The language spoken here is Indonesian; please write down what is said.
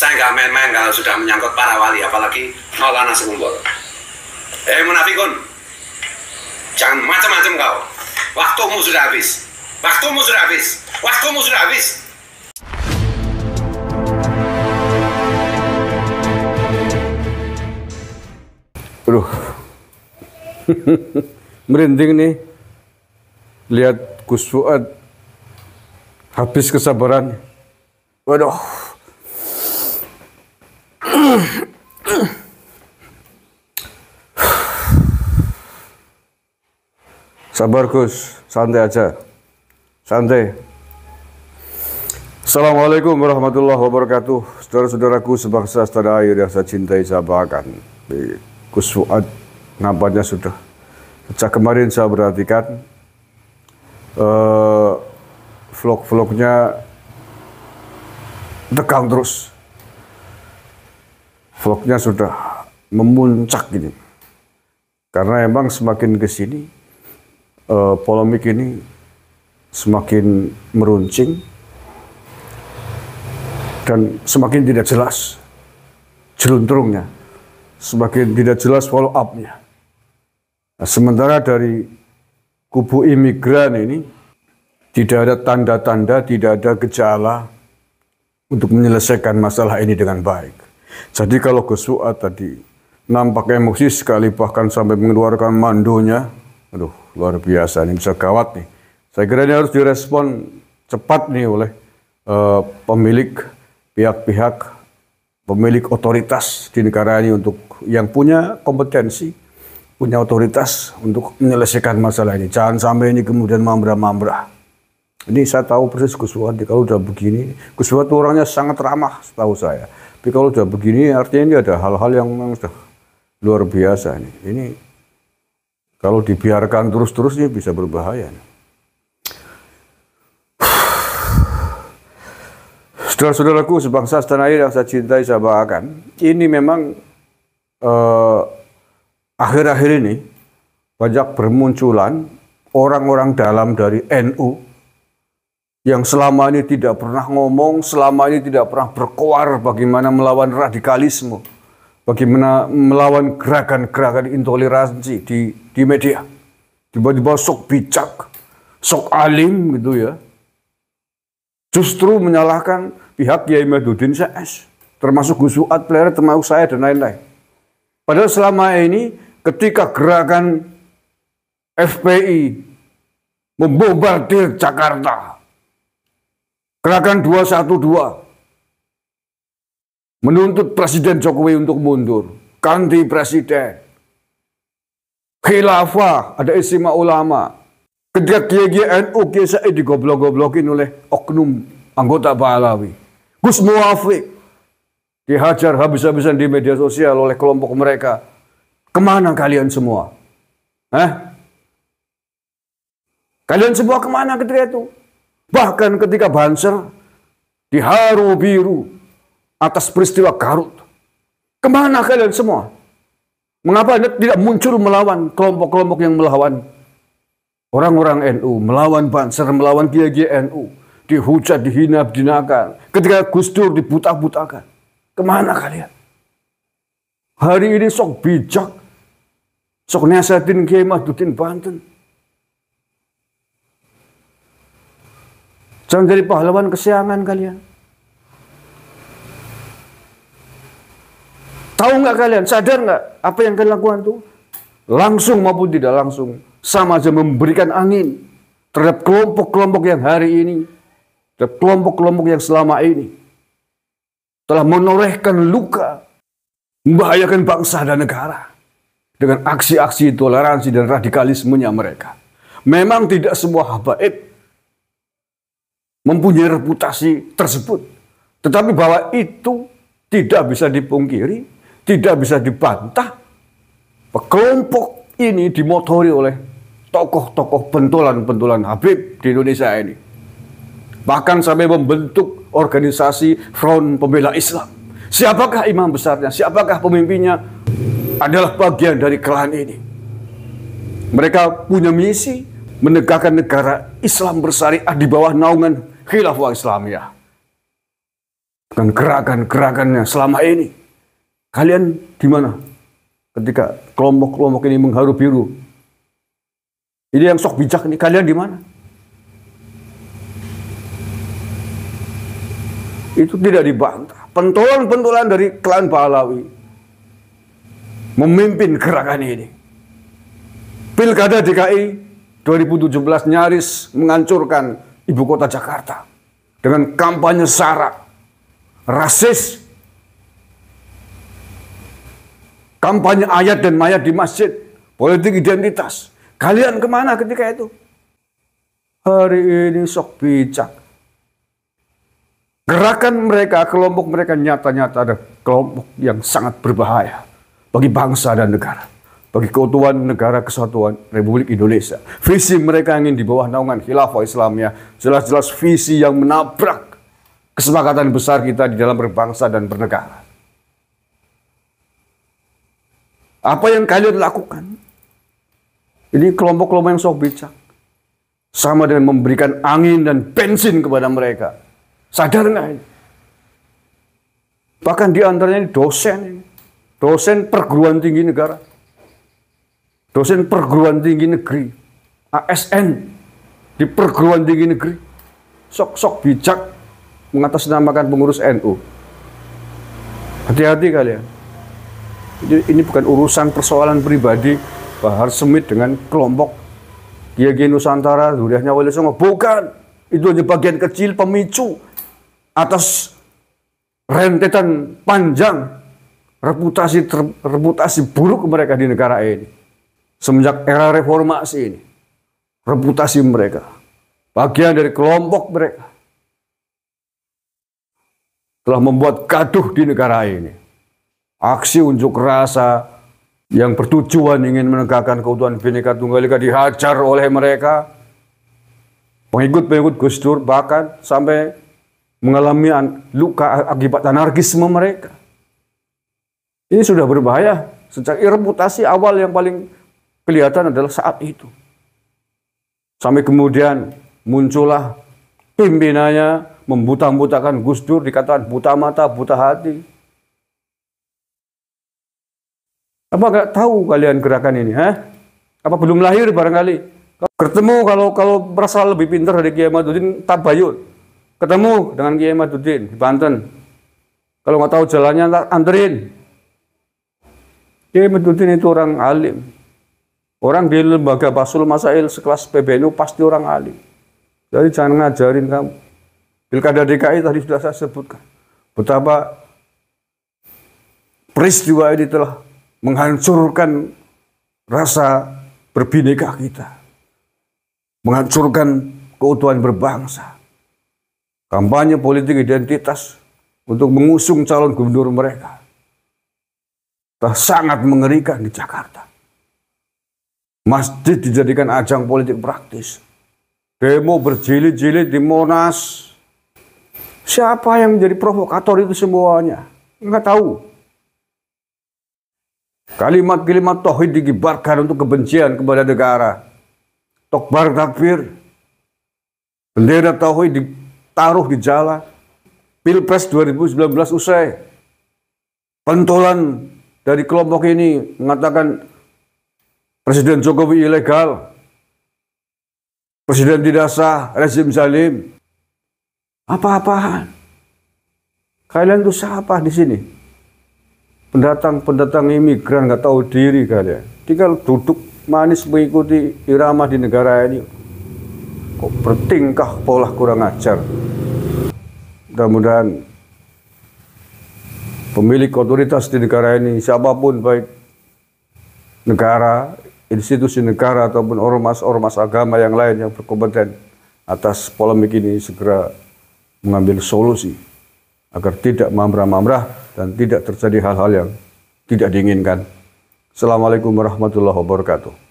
saya nggak main-main kalau sudah menyangkut para wali apalagi Maulana Sekumbol eh munafikun jangan macam-macam kau waktumu sudah habis waktumu sudah habis waktumu sudah habis Aduh, merinding nih lihat Gus Fuad habis kesabaran. Waduh. Sabar Gus, santai aja. Santai. Assalamualaikum warahmatullahi wabarakatuh. Saudara-saudaraku sebangsa setanah air yang saya cintai, saya bahkan. Gus Fuad nampaknya sudah. Sejak kemarin saya perhatikan uh, vlog-vlognya tegang terus vlognya sudah memuncak ini. Karena emang semakin ke sini uh, polemik ini semakin meruncing dan semakin tidak jelas jelunturungnya, semakin tidak jelas follow upnya. Nah, sementara dari kubu imigran ini tidak ada tanda-tanda, tidak ada gejala untuk menyelesaikan masalah ini dengan baik. Jadi kalau Gus Fuad tadi nampak emosi sekali bahkan sampai mengeluarkan mandonya, aduh luar biasa ini bisa gawat nih. Saya kira ini harus direspon cepat nih oleh uh, pemilik pihak-pihak pemilik otoritas di negara ini untuk yang punya kompetensi, punya otoritas untuk menyelesaikan masalah ini. Jangan sampai ini kemudian mambrah-mambrah. Ini saya tahu persis Gus Fuad, kalau udah begini, Gus Fuad orangnya sangat ramah setahu saya. Tapi kalau sudah begini artinya ini ada hal-hal yang memang sudah luar biasa ini. Ini kalau dibiarkan terus-terus ini bisa berbahaya. Saudara-saudaraku sebangsa setanah air yang saya cintai saya bahkan ini memang akhir eh, akhir-akhir ini banyak bermunculan orang-orang dalam dari NU yang selama ini tidak pernah ngomong, selama ini tidak pernah berkoar bagaimana melawan radikalisme, bagaimana melawan gerakan-gerakan intoleransi di, di media. Tiba-tiba sok bijak, sok alim gitu ya. Justru menyalahkan pihak Kiai Madudin CS, termasuk Gus Fuad Pleret, termasuk saya dan lain-lain. Padahal selama ini ketika gerakan FPI membombardir Jakarta, Gerakan 212 menuntut Presiden Jokowi untuk mundur, ganti presiden. Khilafah, ada istimewa ulama. Ketika kiai-kiai NU Kiai Said digoblok-goblokin oleh oknum anggota Pahlawi. Gus Muafiq dihajar habis-habisan di media sosial oleh kelompok mereka. Kemana kalian semua? Hah? Kalian semua kemana ketika itu? Bahkan ketika Banser diharu biru atas peristiwa Garut. Kemana kalian semua? Mengapa Anda tidak muncul melawan kelompok-kelompok yang melawan orang-orang NU, melawan Banser, melawan Kiai NU, dihujat, dihina, dinakan. Ketika Gus Dur dibutah butakan Kemana kalian? Hari ini sok bijak, sok nyasatin Kiai Mahduddin Banten. Jangan jadi pahlawan kesiangan kalian. Tahu nggak kalian? Sadar nggak apa yang kalian lakukan itu? Langsung maupun tidak langsung. Sama saja memberikan angin terhadap kelompok-kelompok yang hari ini. Terhadap kelompok-kelompok yang selama ini. Telah menorehkan luka. Membahayakan bangsa dan negara. Dengan aksi-aksi toleransi dan radikalismenya mereka. Memang tidak semua habaib mempunyai reputasi tersebut. Tetapi bahwa itu tidak bisa dipungkiri, tidak bisa dibantah. Kelompok ini dimotori oleh tokoh-tokoh bentulan-bentulan Habib di Indonesia ini. Bahkan sampai membentuk organisasi Front Pembela Islam. Siapakah imam besarnya? Siapakah pemimpinnya? Adalah bagian dari klan ini. Mereka punya misi menegakkan negara Islam bersyariah di bawah naungan khilafah Islamiyah. Dan gerakan-gerakannya selama ini. Kalian di mana? Ketika kelompok-kelompok ini mengharu biru. Ini yang sok bijak ini. Kalian di mana? Itu tidak dibantah. Pentolan-pentolan dari klan Pahlawi memimpin gerakan ini. Pilkada DKI 2017 nyaris menghancurkan ibu kota Jakarta dengan kampanye sara, rasis kampanye ayat dan mayat di masjid politik identitas kalian kemana ketika itu hari ini sok bijak gerakan mereka kelompok mereka nyata-nyata ada kelompok yang sangat berbahaya bagi bangsa dan negara bagi keutuhan negara kesatuan Republik Indonesia. Visi mereka yang ingin di bawah naungan khilafah Islamnya jelas-jelas visi yang menabrak kesepakatan besar kita di dalam berbangsa dan bernegara. Apa yang kalian lakukan? Ini kelompok-kelompok yang sok bijak. Sama dengan memberikan angin dan bensin kepada mereka. Sadar nggak ini? Bahkan di antaranya dosen ini. Dosen perguruan tinggi negara dosen perguruan tinggi negeri, ASN di perguruan tinggi negeri, sok-sok bijak mengatasnamakan pengurus NU. Hati-hati kalian. Ini, ini bukan urusan persoalan pribadi Bahar Semit dengan kelompok Kiai Nusantara, Duriahnya Wali Songo. Bukan. Itu hanya bagian kecil pemicu atas rentetan panjang reputasi ter, reputasi buruk mereka di negara ini. Semenjak era reformasi ini, reputasi mereka, bagian dari kelompok mereka, telah membuat gaduh di negara ini. Aksi unjuk rasa yang bertujuan ingin menegakkan keutuhan Bhinneka Tunggal Ika dihajar oleh mereka. Pengikut-pengikut Gus Dur bahkan sampai mengalami luka akibat anarkisme mereka. Ini sudah berbahaya sejak reputasi awal yang paling kelihatan adalah saat itu. Sampai kemudian muncullah pimpinannya membuta-butakan Gus Dur dikatakan buta mata, buta hati. Apa nggak tahu kalian gerakan ini? ha? Apa belum lahir barangkali? Ketemu kalau kalau merasa lebih pintar dari Kiai Madudin, tabayun. Ketemu dengan Kiai Madudin di Banten. Kalau nggak tahu jalannya, anterin. Kiai Madudin itu orang alim, Orang di lembaga Basul Masail sekelas PBNU pasti orang alim. Jadi jangan ngajarin kamu. Pilkada DKI tadi sudah saya sebutkan. Betapa peristiwa ini telah menghancurkan rasa berbineka kita. Menghancurkan keutuhan berbangsa. Kampanye politik identitas untuk mengusung calon gubernur mereka. Telah sangat mengerikan di Jakarta. Masjid dijadikan ajang politik praktis. Demo berjilid-jilid di Monas. Siapa yang menjadi provokator itu semuanya? Enggak tahu. Kalimat-kalimat tauhid digibarkan untuk kebencian kepada negara. Tokbar takbir. Bendera tauhid ditaruh di jalan. Pilpres 2019 usai. Pentolan dari kelompok ini mengatakan Presiden Jokowi ilegal, Presiden tidak sah, rezim zalim. Apa-apaan? Kalian itu siapa di sini? Pendatang-pendatang imigran nggak tahu diri kalian. Tinggal duduk manis mengikuti irama di negara ini. Kok bertingkah pola kurang ajar. Mudah-mudahan pemilik otoritas di negara ini siapapun baik negara institusi negara ataupun ormas-ormas agama yang lain yang berkompeten atas polemik ini segera mengambil solusi agar tidak mamrah-mamrah dan tidak terjadi hal-hal yang tidak diinginkan. Assalamualaikum warahmatullahi wabarakatuh.